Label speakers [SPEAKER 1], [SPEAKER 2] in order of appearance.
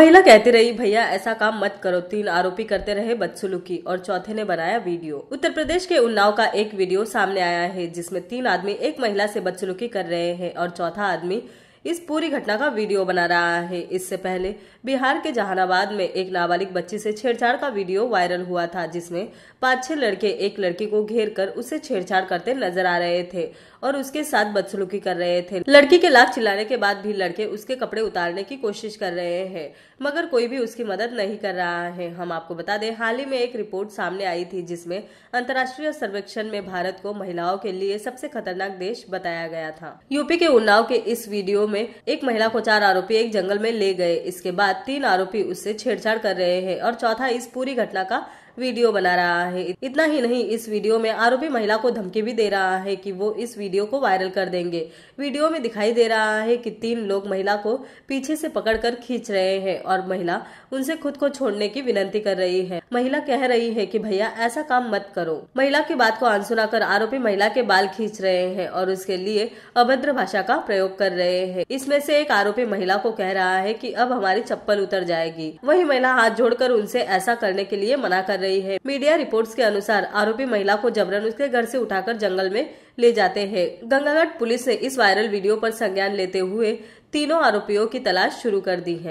[SPEAKER 1] महिला कहती रही भैया ऐसा काम मत करो तीन आरोपी करते रहे बदसुलूकी और चौथे ने बनाया वीडियो उत्तर प्रदेश के उन्नाव का एक वीडियो सामने आया है जिसमें तीन आदमी एक महिला से बदसुलूकी कर रहे हैं और चौथा आदमी इस पूरी घटना का वीडियो बना रहा है इससे पहले बिहार के जहानाबाद में एक नाबालिग बच्ची से छेड़छाड़ का वीडियो वायरल हुआ था जिसमें पांच छह लड़के एक लड़की को घेर कर छेड़छाड़ करते नजर आ रहे थे और उसके साथ बदसलूकी कर रहे थे लड़की के लाख चिल्लाने के बाद भी लड़के उसके कपड़े उतारने की कोशिश कर रहे है मगर कोई भी उसकी मदद नहीं कर रहा है हम आपको बता दें हाल ही में एक रिपोर्ट सामने आई थी जिसमे अंतर्राष्ट्रीय सर्वेक्षण में भारत को महिलाओं के लिए सबसे खतरनाक देश बताया गया था यूपी के उन्नाव के इस वीडियो में एक महिला को चार आरोपी एक जंगल में ले गए इसके बाद तीन आरोपी उससे छेड़छाड़ कर रहे हैं और चौथा इस पूरी घटना का वीडियो बना रहा है इतना ही नहीं इस वीडियो में आरोपी महिला को धमकी भी दे रहा है कि वो इस वीडियो को वायरल कर देंगे वीडियो में दिखाई दे रहा है कि तीन लोग महिला को पीछे से पकड़कर खींच रहे हैं और महिला उनसे खुद को छोड़ने की विनती कर रही है महिला कह रही है की भैया ऐसा काम मत करो महिला की बात को आंसुना कर आरोपी महिला के बाल खींच रहे हैं और उसके लिए अभद्र भाषा का प्रयोग कर रहे हैं इसमें से एक आरोपी महिला को कह रहा है कि अब हमारी चप्पल उतर जाएगी वही महिला हाथ जोड़कर उनसे ऐसा करने के लिए मना कर रही है मीडिया रिपोर्ट्स के अनुसार आरोपी महिला को जबरन उसके घर से उठाकर जंगल में ले जाते हैं गंगाघाट पुलिस ने इस वायरल वीडियो पर संज्ञान लेते हुए तीनों आरोपियों की तलाश शुरू कर दी है